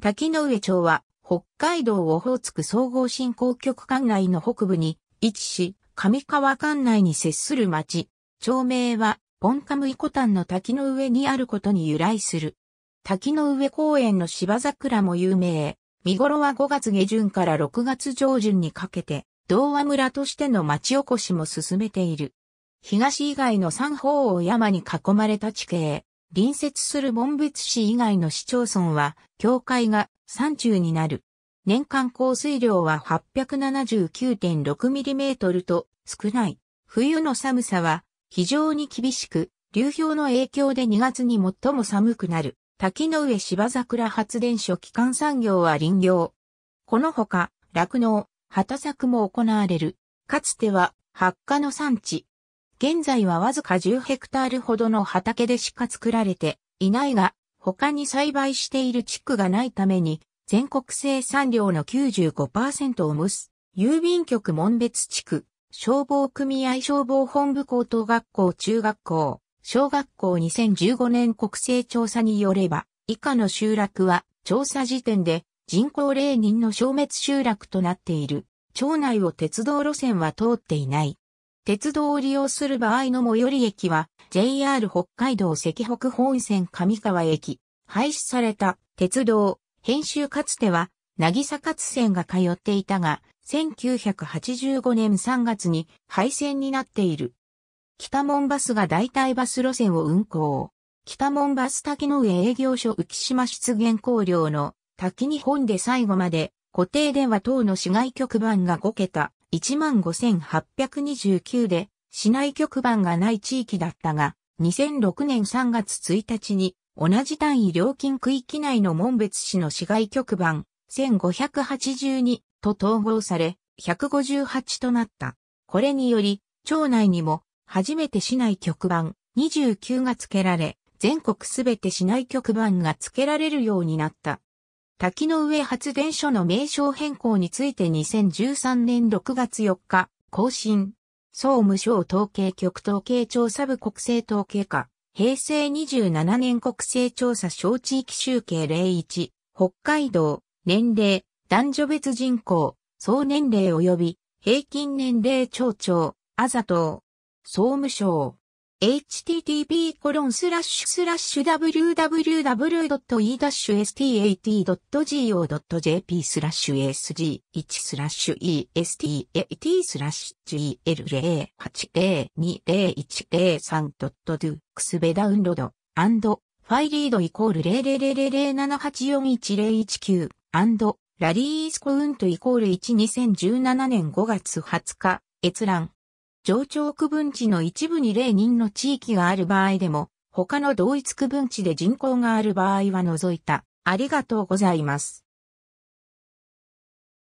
滝上町は、北海道オホーツク総合振興局管内の北部に位置し、上川管内に接する町。町名は、ポンカムイコタンの滝の上にあることに由来する。滝の上公園の芝桜も有名。見頃は5月下旬から6月上旬にかけて、童話村としての町おこしも進めている。東以外の三方を山に囲まれた地形。隣接する紋別市以外の市町村は、境界が山中になる。年間降水量は 879.6mm と少ない。冬の寒さは非常に厳しく、流氷の影響で2月に最も寒くなる。滝の上芝桜発電所基幹産業は林業。このほか、酪農、畑作も行われる。かつては、発火の産地、現在はわずか10ヘクタールほどの畑でしか作られていないが、他に栽培している地区がないために、全国生産量の95%を蒸す、郵便局門別地区、消防組合消防本部高等学校中学校、小学校2015年国勢調査によれば、以下の集落は調査時点で人口0人の消滅集落となっている。町内を鉄道路線は通っていない。鉄道を利用する場合の最寄り駅は JR 北海道赤北本線上川駅。廃止された鉄道、編集かつては、渚勝線が通っていたが、1985年3月に廃線になっている。北門バスが代替バス路線を運行。北門バス滝の上営業所浮島出現工寮の滝日本で最後まで固定電話等の市外局番が5桁、15,829で、市内局番がない地域だったが、2006年3月1日に、同じ単位料金区域内の門別市の市外局番、1582と統合され、158となった。これにより、町内にも、初めて市内局番、29が付けられ、全国すべて市内局番が付けられるようになった。滝の上発電所の名称変更について2013年6月4日、更新。総務省統計局統計調査部国勢統計課、平成27年国勢調査小地域集計01、北海道、年齢、男女別人口、総年齢及び平均年齢町長、あざと総務省。http://www.e-stat.go.jp sg1 estat gl08020103.do クスベダウンロードファイリードイコール00007841019ラリースコウントイコール12017年5月20日閲覧上長区分地の一部に例人の地域がある場合でも、他の同一区分地で人口がある場合は除いた。ありがとうございます。